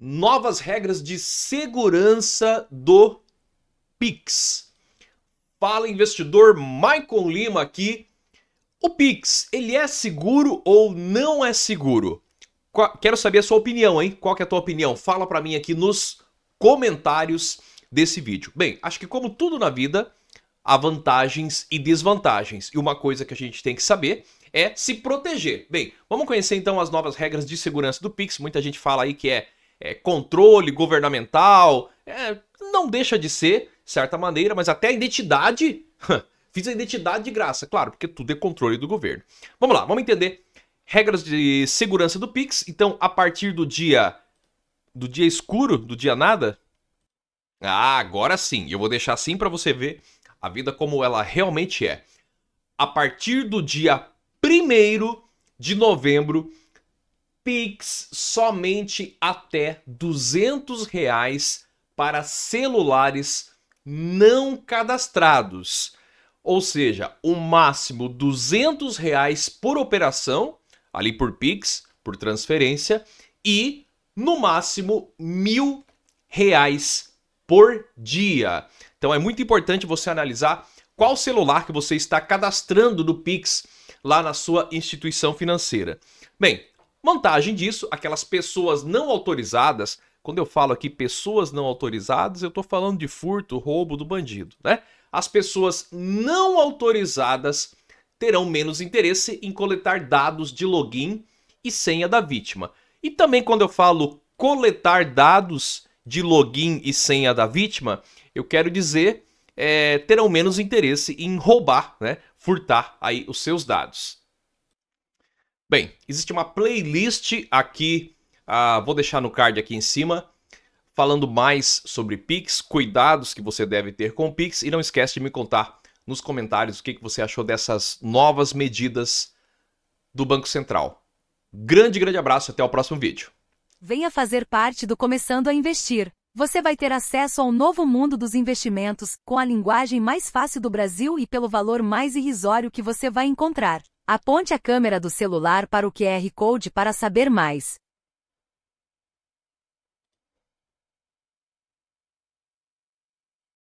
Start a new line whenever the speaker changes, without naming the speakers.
novas regras de segurança do Pix. Fala investidor Michael Lima aqui. O Pix, ele é seguro ou não é seguro? Quero saber a sua opinião, hein? Qual é a tua opinião? Fala para mim aqui nos comentários desse vídeo. Bem, acho que como tudo na vida, há vantagens e desvantagens. E uma coisa que a gente tem que saber é se proteger. Bem, vamos conhecer então as novas regras de segurança do Pix. Muita gente fala aí que é é, controle governamental. É, não deixa de ser, de certa maneira, mas até a identidade. Fiz a identidade de graça, claro, porque tudo é controle do governo. Vamos lá, vamos entender regras de segurança do Pix. Então, a partir do dia do dia escuro, do dia nada. Ah, agora sim. Eu vou deixar assim para você ver a vida como ela realmente é. A partir do dia 1 de novembro Pix somente até 200 reais para celulares não cadastrados, ou seja, o máximo 200 reais por operação, ali por Pix, por transferência, e no máximo mil reais por dia. Então é muito importante você analisar qual celular que você está cadastrando no Pix lá na sua instituição financeira. Bem, Vantagem disso, aquelas pessoas não autorizadas, quando eu falo aqui pessoas não autorizadas, eu estou falando de furto, roubo do bandido, né? As pessoas não autorizadas terão menos interesse em coletar dados de login e senha da vítima. E também quando eu falo coletar dados de login e senha da vítima, eu quero dizer é, terão menos interesse em roubar, né? Furtar aí os seus dados. Bem, existe uma playlist aqui, ah, vou deixar no card aqui em cima, falando mais sobre Pix, cuidados que você deve ter com Pix e não esquece de me contar nos comentários o que, que você achou dessas novas medidas do Banco Central. Grande, grande abraço, até o próximo vídeo.
Venha fazer parte do Começando a Investir. Você vai ter acesso ao novo mundo dos investimentos, com a linguagem mais fácil do Brasil e pelo valor mais irrisório que você vai encontrar. Aponte a câmera do celular para o QR Code para saber mais.